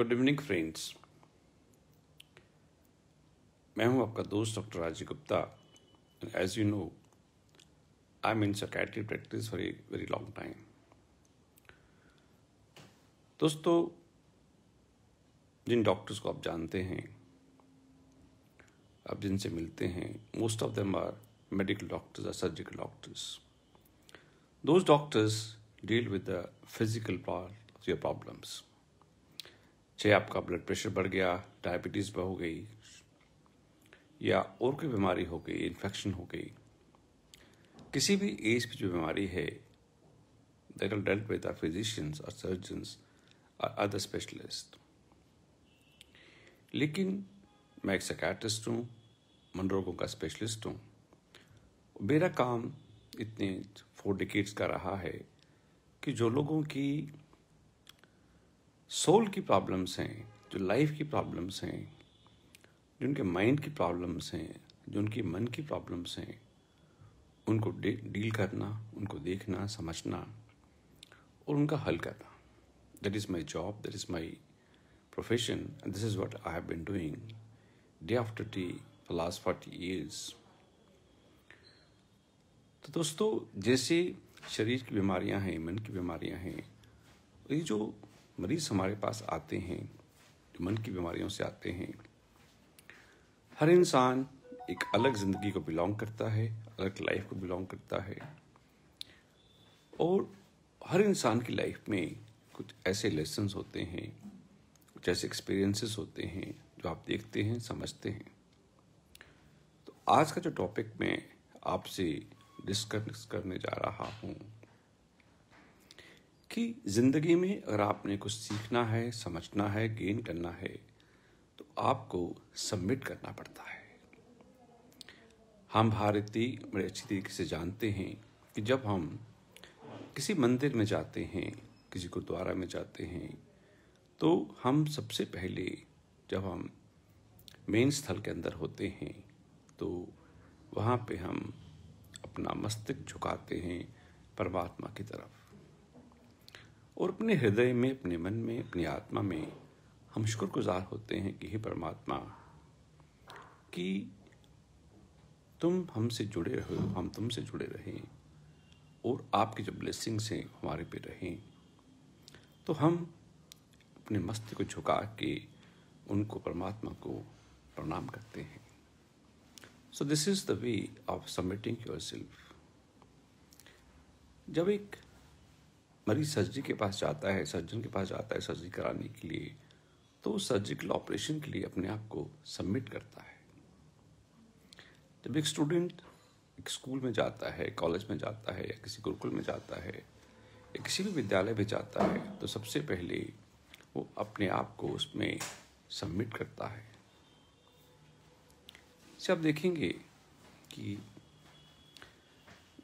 Good evening friends मैं हूं आपका दोस्त doctor Rajiv Gupta as you know I mean in psychiatry practice for a very long time दोस्तों जिन डॉक्टर्स को आप जानते हैं आप जिनसे मिलते हैं most of them are medical doctors are surgical doctors those doctors deal with the physical part of your problems चाहे आपका ब्लड प्रेशर बढ़ गया डायबिटीज़ हो गई या और कोई बीमारी हो गई इन्फेक्शन हो गई किसी भी एज की जो बीमारी है that are dealt with physicians और सर्जन्स और अदर स्पेशलिस्ट लेकिन मैं एक सैकेट्रिस्ट हूँ मन रोगों का स्पेशलिस्ट हूँ मेरा काम इतने फोर डिकेट्स का रहा है कि जो लोगों की सोल की प्रॉब्लम्स हैं जो लाइफ की प्रॉब्लम्स हैं जो उनके माइंड की प्रॉब्लम्स हैं जो उनके मन की प्रॉब्लम्स हैं उनको डील करना उनको देखना समझना और उनका हल करना that is my job that is my profession and this is what I have been doing day after the last forty years तो दोस्तों जैसे शरीर की बीमारियां हैं मन की बीमारियां हैं ये जो मरीज हमारे पास आते हैं जो मन की बीमारियों से आते हैं हर इंसान एक अलग ज़िंदगी को बिलोंग करता है अलग लाइफ को बिलोंग करता है और हर इंसान की लाइफ में कुछ ऐसे लेसन्स होते हैं कुछ ऐसे एक्सपीरियंसेस होते हैं जो आप देखते हैं समझते हैं तो आज का जो टॉपिक मैं आपसे डिस्कस करने जा रहा हूँ कि ज़िंदगी में अगर आपने कुछ सीखना है समझना है गेन करना है तो आपको सबमिट करना पड़ता है हम भारतीय बड़े अच्छी तरीके से जानते हैं कि जब हम किसी मंदिर में जाते हैं किसी गुरुद्वारा में जाते हैं तो हम सबसे पहले जब हम मेन स्थल के अंदर होते हैं तो वहाँ पे हम अपना मस्तिष्क झुकाते हैं परमात्मा की तरफ और अपने हृदय में अपने मन में अपनी आत्मा में हम शुक्रगुजार होते हैं कि हे परमात्मा कि तुम हमसे जुड़े रहो हम तुमसे जुड़े रहें और आपकी जो ब्लेसिंग्स हैं हमारे पे रहें तो हम अपने मस्ती को झुका के उनको परमात्मा को प्रणाम करते हैं so this is the way of submitting yourself जब एक मरीज सर्जरी के पास जाता है सर्जन के पास जाता है सर्जरी कराने के लिए तो सर्जिकल ऑपरेशन के लिए अपने आप को सबमिट करता है जब एक स्टूडेंट एक स्कूल में जाता है कॉलेज में जाता है या किसी गुरुकुल में जाता है या किसी भी विद्यालय में जाता है तो सबसे पहले वो अपने आप को उसमें सबमिट करता है इसे आप देखेंगे कि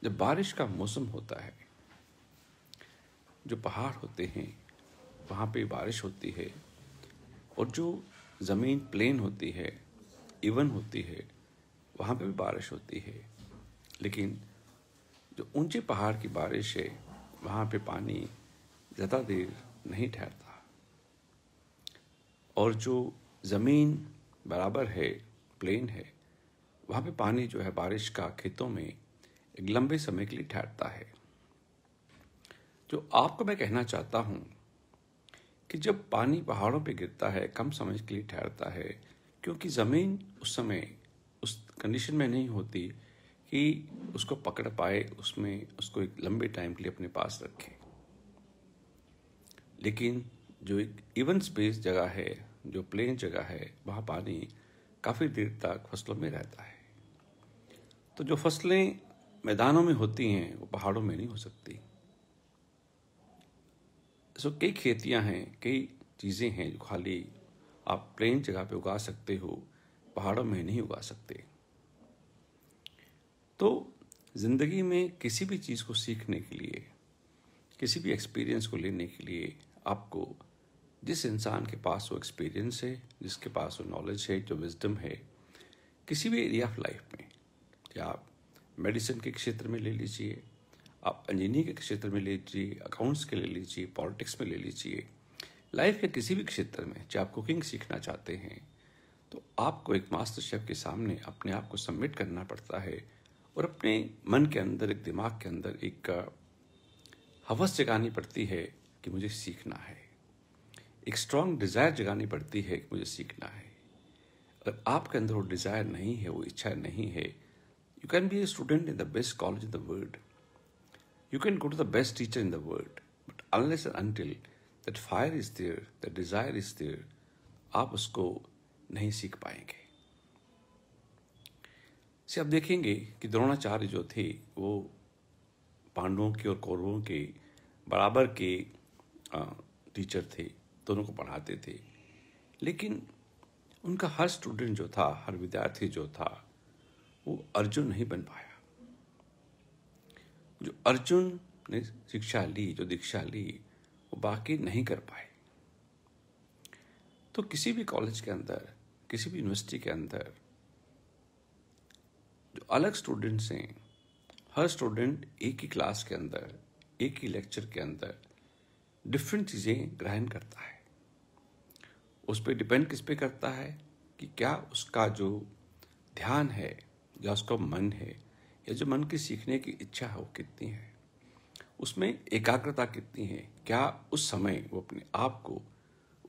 जब बारिश का मौसम होता है जो पहाड़ होते हैं वहाँ पे बारिश होती है और जो ज़मीन प्लेन होती है इवन होती है वहाँ पे भी बारिश होती है लेकिन जो ऊंचे पहाड़ की बारिश है वहाँ पे पानी ज़्यादा देर नहीं ठहरता और जो ज़मीन बराबर है प्लेन है वहाँ पे पानी जो है बारिश का खेतों में एक लंबे समय के लिए ठहरता है जो तो आपको मैं कहना चाहता हूँ कि जब पानी पहाड़ों पे गिरता है कम समय के लिए ठहरता है क्योंकि ज़मीन उस समय उस कंडीशन में नहीं होती कि उसको पकड़ पाए उसमें उसको एक लंबे टाइम के लिए अपने पास रखे लेकिन जो एक इवन स्पेस जगह है जो प्लेन जगह है वहाँ पानी काफ़ी देर तक फसलों में रहता है तो जो फसलें मैदानों में होती हैं वो पहाड़ों में नहीं हो सकती सो कई खेतियां हैं कई चीज़ें हैं जो खाली आप प्लेन जगह पे उगा सकते हो पहाड़ों में नहीं उगा सकते तो ज़िंदगी में किसी भी चीज़ को सीखने के लिए किसी भी एक्सपीरियंस को लेने के लिए आपको जिस इंसान के पास वो एक्सपीरियंस है जिसके पास वो नॉलेज है जो विजडम है किसी भी एरिया ऑफ लाइफ में या आप मेडिसिन के क्षेत्र में ले लीजिए आप इंजीनियरिंग के क्षेत्र में ले लीजिए अकाउंट्स के ले लीजिए पॉलिटिक्स में ले लीजिए लाइफ के किसी भी क्षेत्र में चाहे आप कुकिंग सीखना चाहते हैं तो आपको एक मास्टर शेफ के सामने अपने आप को सबमिट करना पड़ता है और अपने मन के अंदर एक दिमाग के अंदर एक हवस जगानी पड़ती है कि मुझे सीखना है एक स्ट्रांग डिज़ायर जगानी पड़ती है कि मुझे सीखना है अगर आपके अंदर वो डिज़ायर नहीं है वो इच्छा नहीं है you can be a student in the best college in the world You can go to the best teacher in the world, but unless and until that fire is there, that desire is there, आप उसको नहीं सीख पाएंगे से आप देखेंगे कि द्रोणाचार्य जो थे वो पांडवों के और कौरवों के बराबर के टीचर थे दोनों को पढ़ाते थे लेकिन उनका हर स्टूडेंट जो था हर विद्यार्थी जो था वो अर्जुन नहीं बन पाया जो अर्जुन ने शिक्षा ली जो दीक्षा ली वो बाकी नहीं कर पाए तो किसी भी कॉलेज के अंदर किसी भी यूनिवर्सिटी के अंदर जो अलग स्टूडेंट्स हैं हर स्टूडेंट एक ही क्लास के अंदर एक ही लेक्चर के अंदर डिफरेंट चीज़ें ग्रहण करता है उस पर डिपेंड किस पे करता है कि क्या उसका जो ध्यान है या उसका मन है या जो मन की सीखने की इच्छा है वो कितनी है उसमें एकाग्रता कितनी है क्या उस समय वो अपने आप को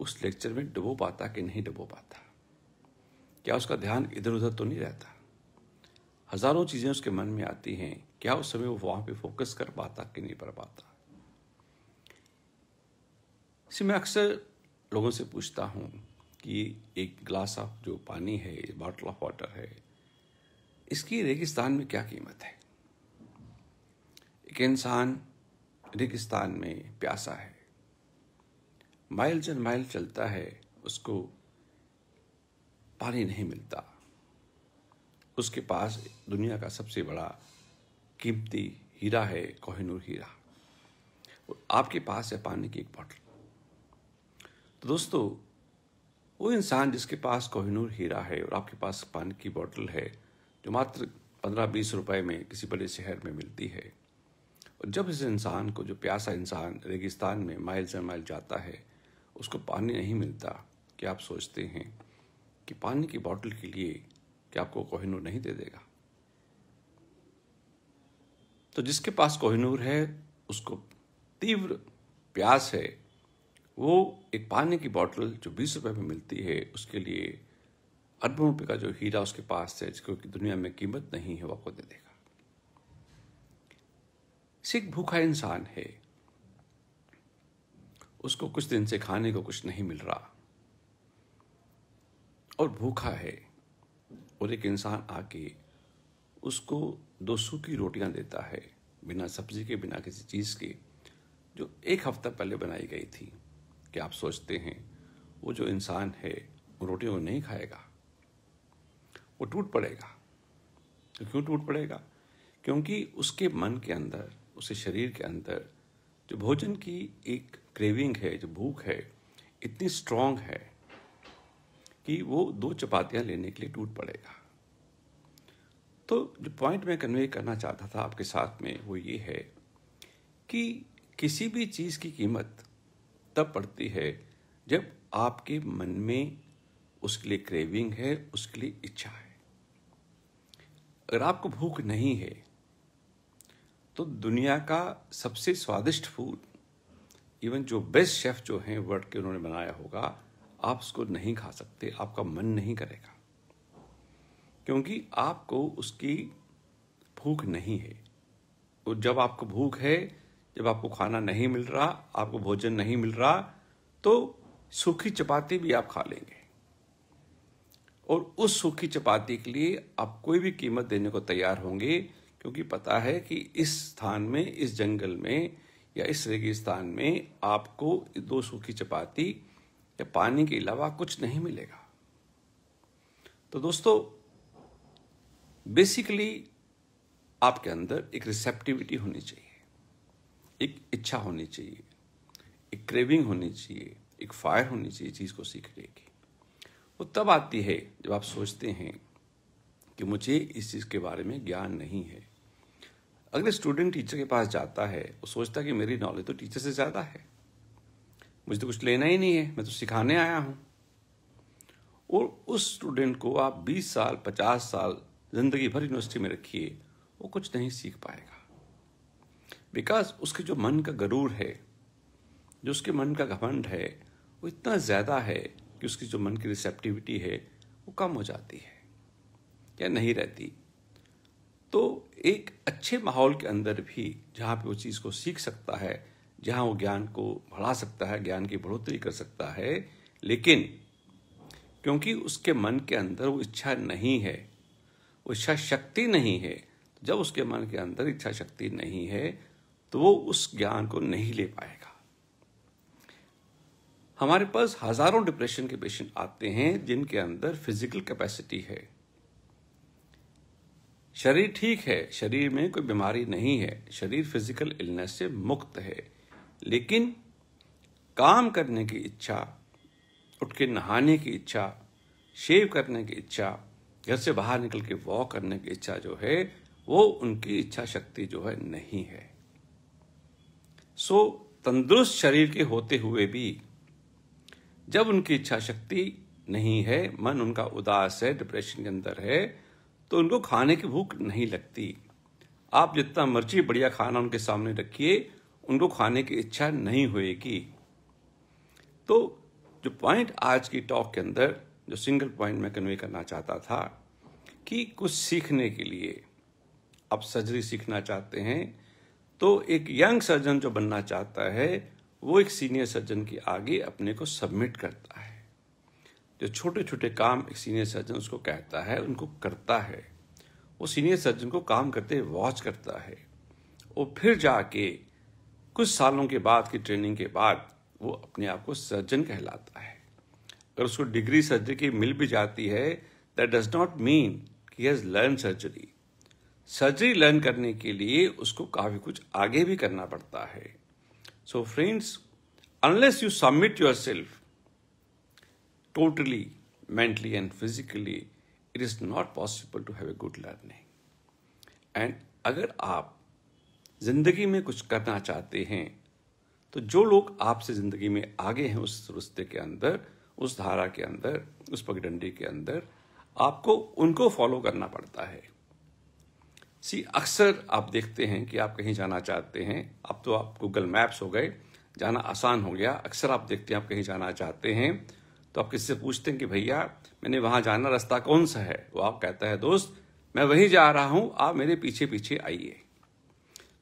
उस लेक्चर में डुबो पाता कि नहीं डुबो पाता क्या उसका ध्यान इधर उधर तो नहीं रहता हजारों चीज़ें उसके मन में आती हैं क्या उस समय वो वहां पे फोकस कर पाता कि नहीं कर पाता इसे मैं अक्सर लोगों से पूछता हूँ कि एक गिलास ऑफ जो पानी है बॉटल ऑफ वाटर है इसकी रेगिस्तान में क्या कीमत है एक इंसान रेगिस्तान में प्यासा है माइल जन माइल चलता है उसको पानी नहीं मिलता उसके पास दुनिया का सबसे बड़ा कीमती हीरा है कोहिनूर हीरा आपके पास है पानी की एक बॉटल तो दोस्तों वो इंसान जिसके पास कोहिनूर हीरा है और आपके पास पानी की बॉटल है जो मात्र पंद्रह बीस रुपए में किसी बड़े शहर में मिलती है और जब इस इंसान को जो प्यासा इंसान रेगिस्तान में माइल से माइल जाता है उसको पानी नहीं मिलता क्या आप सोचते हैं कि पानी की बोतल के लिए क्या आपको कोहिनूर नहीं दे देगा तो जिसके पास कोहिनूर है उसको तीव्र प्यास है वो एक पानी की बोतल जो बीस रुपए में मिलती है उसके लिए अरबों रुपये का जो हीरा उसके पास है जिसको दुनिया में कीमत नहीं है वो आपको दे देगा सिख भूखा इंसान है उसको कुछ दिन से खाने को कुछ नहीं मिल रहा और भूखा है और एक इंसान आके उसको दो सूखी रोटियां देता है बिना सब्जी के बिना किसी चीज़ के जो एक हफ्ता पहले बनाई गई थी क्या आप सोचते हैं वो जो इंसान है रोटियों को नहीं खाएगा वो टूट पड़ेगा तो क्यों टूट पड़ेगा क्योंकि उसके मन के अंदर उसके शरीर के अंदर जो भोजन की एक क्रेविंग है जो भूख है इतनी स्ट्रांग है कि वो दो चपातियां लेने के लिए टूट पड़ेगा तो जो पॉइंट मैं कन्वे करना चाहता था आपके साथ में वो ये है कि किसी भी चीज़ की कीमत तब पड़ती है जब आपके मन में उसके लिए क्रेविंग है उसके लिए इच्छा है अगर आपको भूख नहीं है तो दुनिया का सबसे स्वादिष्ट फूड इवन जो बेस्ट शेफ जो हैं वर्ल्ड के उन्होंने बनाया होगा आप उसको नहीं खा सकते आपका मन नहीं करेगा क्योंकि आपको उसकी भूख नहीं है और जब आपको भूख है जब आपको खाना नहीं मिल रहा आपको भोजन नहीं मिल रहा तो सूखी चपाती भी आप खा लेंगे और उस सूखी चपाती के लिए आप कोई भी कीमत देने को तैयार होंगे क्योंकि पता है कि इस स्थान में इस जंगल में या इस रेगिस्तान में आपको दो सूखी चपाती या पानी के अलावा कुछ नहीं मिलेगा तो दोस्तों बेसिकली आपके अंदर एक रिसेप्टिविटी होनी चाहिए एक इच्छा होनी चाहिए एक क्रेविंग होनी चाहिए एक फायर होनी चाहिए चीज़ को सीखने की वो तब आती है जब आप सोचते हैं कि मुझे इस चीज़ के बारे में ज्ञान नहीं है अगर स्टूडेंट टीचर के पास जाता है वो सोचता है कि मेरी नॉलेज तो टीचर से ज़्यादा है मुझे तो कुछ लेना ही नहीं है मैं तो सिखाने आया हूं और उस स्टूडेंट को आप 20 साल 50 साल जिंदगी भर यूनिवर्सिटी में रखिए वो कुछ नहीं सीख पाएगा बिकॉज उसके जो मन का गरूर है जो उसके मन का घमंड है वो इतना ज़्यादा है कि उसकी जो मन की रिसेप्टिविटी है वो कम हो जाती है या नहीं रहती तो एक अच्छे माहौल के अंदर भी जहाँ पे वो चीज़ को सीख सकता है जहाँ वो ज्ञान को बढ़ा सकता है ज्ञान की बढ़ोतरी कर सकता है लेकिन क्योंकि उसके मन के अंदर वो इच्छा नहीं है वो इच्छा शक्ति नहीं है जब उसके मन के अंदर इच्छा शक्ति नहीं है तो वो उस ज्ञान को नहीं ले पाएगा हमारे पास हजारों डिप्रेशन के पेशेंट आते हैं जिनके अंदर फिजिकल कैपेसिटी है शरीर ठीक है शरीर में कोई बीमारी नहीं है शरीर फिजिकल इलनेस से मुक्त है लेकिन काम करने की इच्छा उठ के नहाने की इच्छा शेव करने की इच्छा घर से बाहर निकल के वॉक करने की इच्छा जो है वो उनकी इच्छा शक्ति जो है नहीं है सो तंदुरुस्त शरीर के होते हुए भी जब उनकी इच्छा शक्ति नहीं है मन उनका उदास है डिप्रेशन के अंदर है तो उनको खाने की भूख नहीं लगती आप जितना मर्जी बढ़िया खाना उनके सामने रखिए उनको खाने की इच्छा नहीं होएगी तो जो पॉइंट आज की टॉक के अंदर जो सिंगल पॉइंट मैं कन्वे करना चाहता था कि कुछ सीखने के लिए आप सर्जरी सीखना चाहते हैं तो एक यंग सर्जन जो बनना चाहता है वो एक सीनियर सर्जन के आगे अपने को सबमिट करता है जो छोटे छोटे काम एक सीनियर सर्जन उसको कहता है उनको करता है वो सीनियर सर्जन को काम करते वॉच करता है और फिर जाके कुछ सालों के बाद की ट्रेनिंग के बाद वो अपने आप को सर्जन कहलाता है अगर उसको डिग्री सर्जरी की मिल भी जाती है दैट डज नॉट मीन कि has learn surgery surgery learn करने के लिए उसको काफ़ी कुछ आगे भी करना पड़ता है So friends, unless you submit yourself totally, mentally and physically, it is not possible to have a good learning. And अगर आप ज़िंदगी में कुछ करना चाहते हैं तो जो लोग आपसे ज़िंदगी में आगे हैं उस रिश्ते के अंदर उस धारा के अंदर उस पगडंडी के अंदर आपको उनको फॉलो करना पड़ता है सी अक्सर आप देखते हैं कि आप कहीं जाना चाहते हैं अब तो आप गूगल मैप्स हो गए जाना आसान हो गया अक्सर आप देखते हैं आप कहीं जाना चाहते हैं तो आप किससे पूछते हैं कि भैया मैंने वहां जाना रास्ता कौन सा है वो आप कहता है दोस्त मैं वहीं जा रहा हूं आप मेरे पीछे पीछे आइए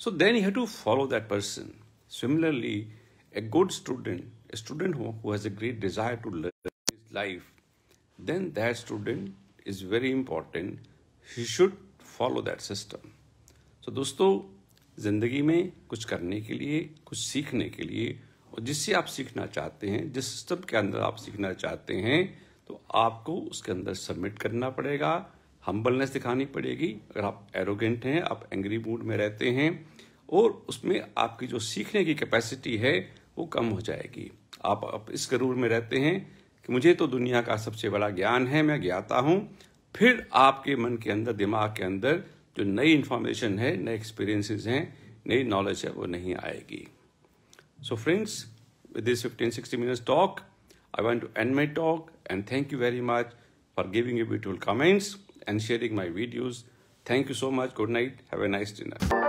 so then you have to follow that person similarly a good student a student who has a great desire to learn life then that student is very important he should follow that system तो दोस्तों ज़िंदगी में कुछ करने के लिए कुछ सीखने के लिए और जिससे आप सीखना चाहते हैं जिस सिस्टम के अंदर आप सीखना चाहते हैं तो आपको उसके अंदर सबमिट करना पड़ेगा हम्बलनेस दिखानी पड़ेगी अगर आप एरोगेंट हैं आप एंग्री मूड में रहते हैं और उसमें आपकी जो सीखने की कैपेसिटी है वो कम हो जाएगी आप, आप इस गरूर में रहते हैं कि मुझे तो दुनिया का सबसे बड़ा ज्ञान है मैं ज्ञाता हूँ फिर आपके मन के अंदर दिमाग के अंदर जो नई इंफॉर्मेशन है नए एक्सपीरियंसेस हैं नई नॉलेज है वो नहीं आएगी so friends with this fifteen sixty minutes talk I want to end my talk and thank you very much for giving you beautiful comments and sharing my videos thank you so much good night have a nice dinner